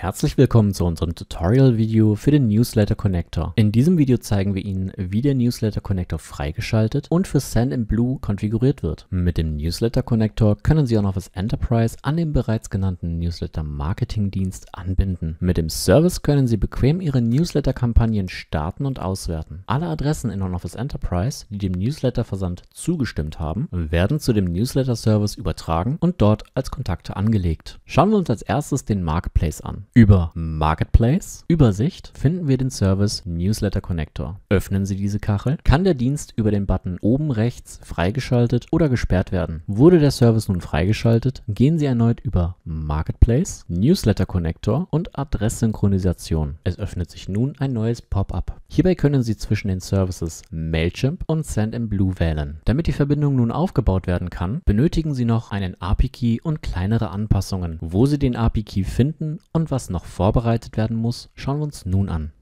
Herzlich willkommen zu unserem Tutorial-Video für den Newsletter Connector. In diesem Video zeigen wir Ihnen, wie der Newsletter Connector freigeschaltet und für Send in Blue konfiguriert wird. Mit dem Newsletter Connector können Sie auch noch das Enterprise an den bereits genannten Newsletter Marketing Dienst anbinden. Mit dem Service können Sie bequem Ihre Newsletter-Kampagnen starten und auswerten. Alle Adressen in OnOffice Enterprise, die dem Newsletter-Versand zugestimmt haben, werden zu dem Newsletter-Service übertragen und dort als Kontakte angelegt. Schauen wir uns als erstes den Marketplace an. Über Marketplace, Übersicht finden wir den Service Newsletter Connector. Öffnen Sie diese Kachel, kann der Dienst über den Button oben rechts freigeschaltet oder gesperrt werden. Wurde der Service nun freigeschaltet, gehen Sie erneut über Marketplace, Newsletter Connector und Adresssynchronisation. Es öffnet sich nun ein neues Pop-up. Hierbei können Sie zwischen den Services Mailchimp und SendMblue wählen. Damit die Verbindung nun aufgebaut werden kann, benötigen Sie noch einen API-Key und kleinere Anpassungen, wo Sie den API-Key finden und was noch vorbereitet werden muss, schauen wir uns nun an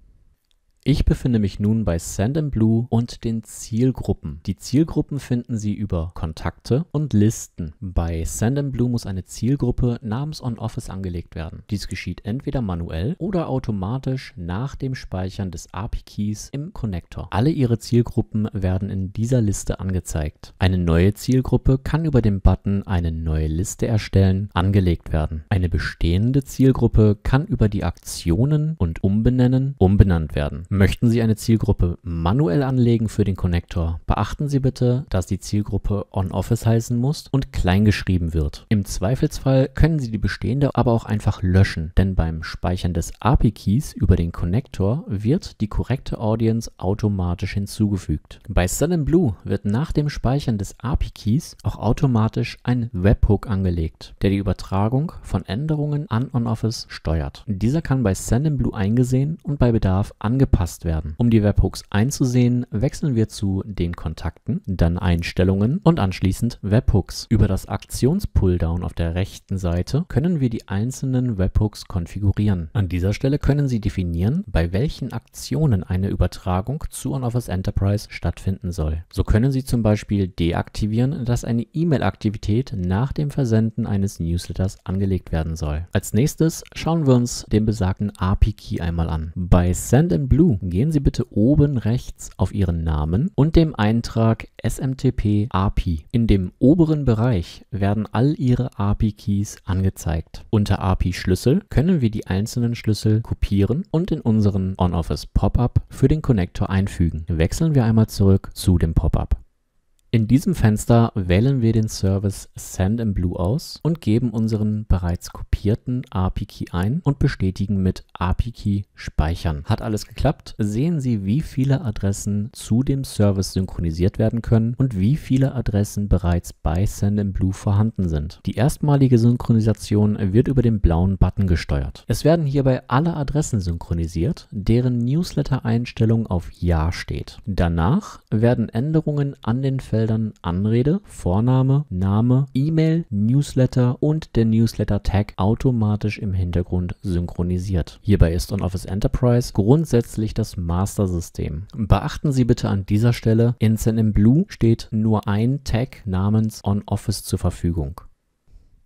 ich befinde mich nun bei Sand and Blue und den Zielgruppen. Die Zielgruppen finden Sie über Kontakte und Listen. Bei Sand and Blue muss eine Zielgruppe namens On Office angelegt werden. Dies geschieht entweder manuell oder automatisch nach dem Speichern des API-Keys im Connector. Alle Ihre Zielgruppen werden in dieser Liste angezeigt. Eine neue Zielgruppe kann über den Button eine neue Liste erstellen angelegt werden. Eine bestehende Zielgruppe kann über die Aktionen und Umbenennen umbenannt werden. Möchten Sie eine Zielgruppe manuell anlegen für den Connector, Beachten Sie bitte, dass die Zielgruppe On-Office heißen muss und kleingeschrieben wird. Im Zweifelsfall können Sie die bestehende aber auch einfach löschen, denn beim Speichern des API-Keys über den Connector wird die korrekte Audience automatisch hinzugefügt. Bei Blue wird nach dem Speichern des API-Keys auch automatisch ein Webhook angelegt, der die Übertragung von Änderungen an On-Office steuert. Dieser kann bei Blue eingesehen und bei Bedarf angepasst werden. Um die Webhooks einzusehen, wechseln wir zu den Kontakten, dann Einstellungen und anschließend Webhooks. Über das Aktions-Pulldown auf der rechten Seite können wir die einzelnen Webhooks konfigurieren. An dieser Stelle können Sie definieren, bei welchen Aktionen eine Übertragung zu OnOffice Enterprise stattfinden soll. So können Sie zum Beispiel deaktivieren, dass eine E-Mail-Aktivität nach dem Versenden eines Newsletters angelegt werden soll. Als nächstes schauen wir uns den besagten API-Key einmal an. Bei Send in Blue gehen Sie bitte oben rechts auf Ihren Namen und dem einen Eintrag SMTP API. In dem oberen Bereich werden all Ihre API-Keys angezeigt. Unter API-Schlüssel können wir die einzelnen Schlüssel kopieren und in unseren OnOffice Pop-up für den Connector einfügen. Wechseln wir einmal zurück zu dem Pop-up. In diesem Fenster wählen wir den Service Send Blue aus und geben unseren bereits kopierten API-Key ein und bestätigen mit API-Key Speichern. Hat alles geklappt? Sehen Sie, wie viele Adressen zu dem Service synchronisiert werden können und wie viele Adressen bereits bei Send Blue vorhanden sind. Die erstmalige Synchronisation wird über den blauen Button gesteuert. Es werden hierbei alle Adressen synchronisiert, deren Newsletter-Einstellung auf Ja steht. Danach werden Änderungen an den Fenstern Feldern Anrede, Vorname, Name, E-Mail, Newsletter und der Newsletter-Tag automatisch im Hintergrund synchronisiert. Hierbei ist OnOffice Enterprise grundsätzlich das Master-System. Beachten Sie bitte an dieser Stelle, in Blue steht nur ein Tag namens OnOffice zur Verfügung.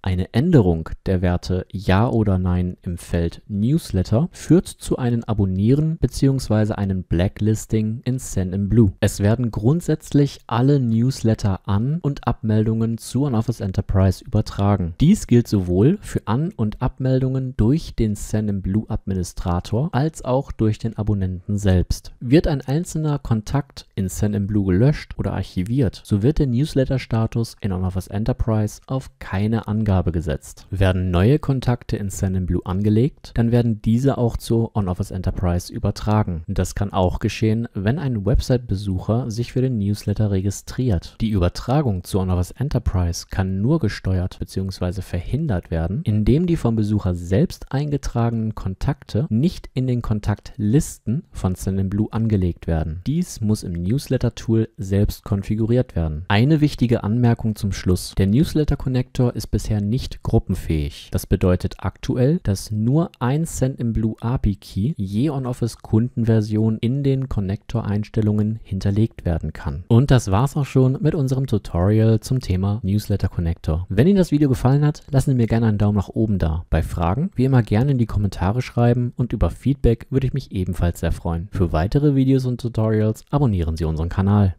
Eine Änderung der Werte Ja oder Nein im Feld Newsletter führt zu einem Abonnieren bzw. einem Blacklisting in Blue. Es werden grundsätzlich alle Newsletter an- und Abmeldungen zu OneOffice Enterprise übertragen. Dies gilt sowohl für An- und Abmeldungen durch den Blue Administrator als auch durch den Abonnenten selbst. Wird ein einzelner Kontakt in Blue gelöscht oder archiviert, so wird der Newsletter-Status in OneOffice Enterprise auf keine Angabe Freigabe gesetzt. Werden neue Kontakte in Sendinblue angelegt, dann werden diese auch zu OnOffice Enterprise übertragen. Das kann auch geschehen, wenn ein Website-Besucher sich für den Newsletter registriert. Die Übertragung zu OnOffice Enterprise kann nur gesteuert bzw. verhindert werden, indem die vom Besucher selbst eingetragenen Kontakte nicht in den Kontaktlisten von Sendinblue angelegt werden. Dies muss im Newsletter-Tool selbst konfiguriert werden. Eine wichtige Anmerkung zum Schluss. Der Newsletter-Connector ist bisher bisher nicht gruppenfähig. Das bedeutet aktuell, dass nur ein Cent im Blue API Key je OnOffice Kundenversion in den Connector-Einstellungen hinterlegt werden kann. Und das war's auch schon mit unserem Tutorial zum Thema Newsletter Connector. Wenn Ihnen das Video gefallen hat, lassen Sie mir gerne einen Daumen nach oben da. Bei Fragen wie immer gerne in die Kommentare schreiben und über Feedback würde ich mich ebenfalls sehr freuen. Für weitere Videos und Tutorials abonnieren Sie unseren Kanal.